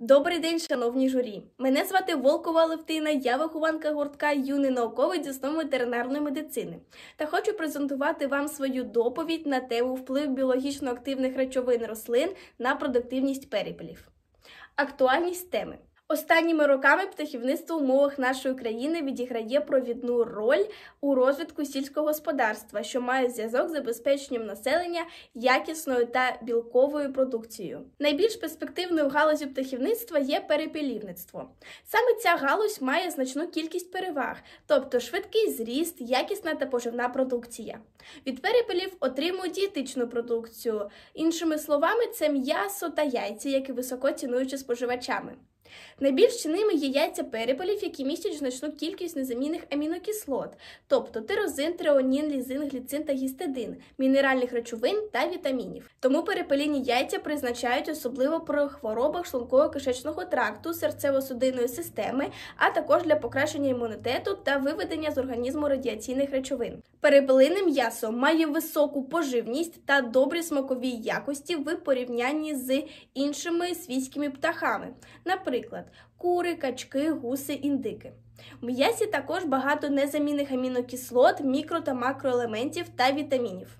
Добрий день, шановні журі! Мене звати Волкова Левтина, я вихованка гуртка юний науковець основ ветеринарної медицини та хочу презентувати вам свою доповідь на тему вплив біологічно активних речовин рослин на продуктивність перепелів. Актуальність теми Останніми роками птахівництво в умовах нашої країни відіграє провідну роль у розвитку сільського господарства, що має зв'язок з забезпеченням населення якісною та білковою продукцією. Найбільш перспективною галузю птахівництва є перепелівництво. Саме ця галузь має значну кількість переваг, тобто швидкий зріст, якісна та поживна продукція. Від перепелів отримують дієтичну продукцію, іншими словами, це м'ясо та яйця, які високо цінуються споживачами. Найбільш чинними є яйця перепелів, які містять значну кількість незамінних амінокислот, тобто тирозин, треонін, лізин, гліцин та гістедин, мінеральних речовин та вітамінів. Тому перепеліні яйця призначають особливо при хворобах шлунково-кишечного тракту, серцево-судинної системи, а також для покращення імунітету та виведення з організму радіаційних речовин. Перепелине м'ясо має високу поживність та добрі смакові якості в порівнянні з іншими свійськими птахами. наприклад, наприклад, кури, качки, гуси, індики. в м'ясі також багато незамінних амінокислот, мікро та макроелементів та вітамінів.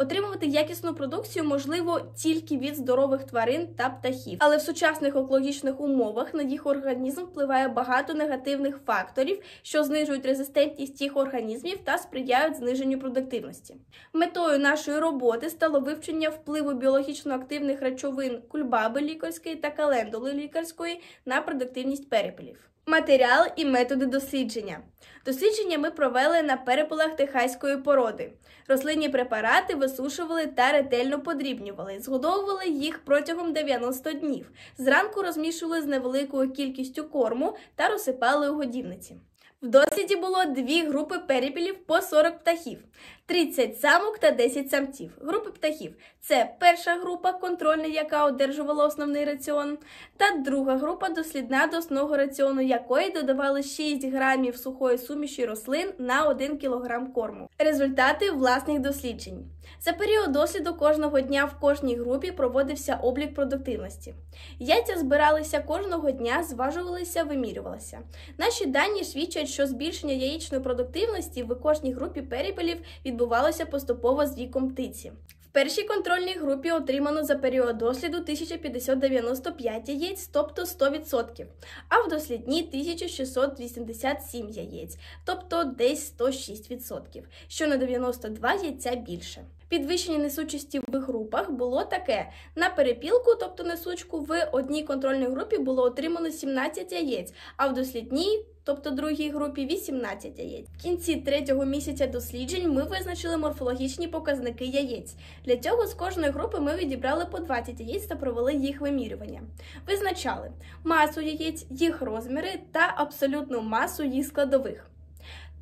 Отримувати якісну продукцію можливо тільки від здорових тварин та птахів, але в сучасних екологічних умовах на їх організм впливає багато негативних факторів, що знижують резистентність тих організмів та сприяють зниженню продуктивності. Метою нашої роботи стало вивчення впливу біологічно активних речовин кульбаби лікарської та календули лікарської на продуктивність перепелів. Матеріал і методи дослідження. Дослідження ми провели на перепелах техаської породи. Рослинні препарати висушували та ретельно подрібнювали, згодовували їх протягом 90 днів. Зранку розмішували з невеликою кількістю корму та розсипали у годівниці. В досвіді було дві групи перепілів по 40 птахів, 30 самок та 10 самців. Групи птахів це перша група, контрольна, яка одержувала основний раціон, та друга група дослідна до основного раціону, якої додавали 6 грамів сухої суміші рослин на 1 кілограм корму. Результати власних досліджень. За період досліду кожного дня в кожній групі проводився облік продуктивності. Яйця збиралися кожного дня, зважувалися, вимірювалися. Наші дані свідчать, що збільшення яєчної продуктивності в кожній групі перепелів відбувалося поступово з віком птиці. В першій контрольній групі отримано за період досліду 1595 яєць, тобто 100%, а в дослідній 1687 яєць, тобто десь 106%, що на 92 яйця більше підвищення несучості в групах було таке: на перепілку, тобто несучку, в одній контрольній групі було отримано 17 яєць, а в дослідній. Тобто другій групі 18 яєць. В кінці третього місяця досліджень ми визначили морфологічні показники яєць. Для цього з кожної групи ми відібрали по 20 яєць та провели їх вимірювання. Визначали масу яєць, їх розміри та абсолютну масу їх складових.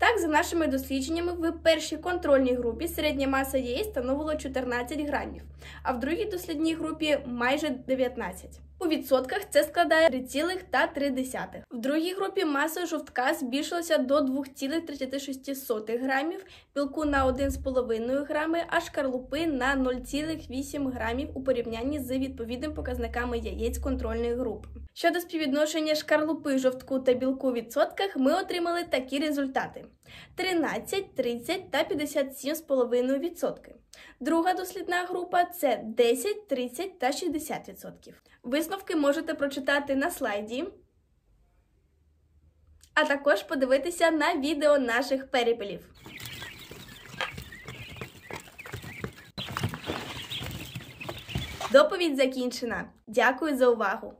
Так, за нашими дослідженнями, в першій контрольній групі середня маса її становила 14 грамів, а в другій дослідній групі майже 19. У відсотках це складає 3,3. В другій групі маса жовтка збільшилася до 2,36 грамів, білку на 1,5 грами, а шкарлупи на 0,8 грамів у порівнянні з відповідними показниками яєць контрольної групи. Щодо співвідношення шкарлупи жовтку та білку в відсотках, ми отримали такі результати: 13, 30 та 57,5%. Друга дослідна група це 10, 30 та 60%. Висновки можете прочитати на слайді, а також подивитися на відео наших перепелів. Доповідь закінчена. Дякую за увагу!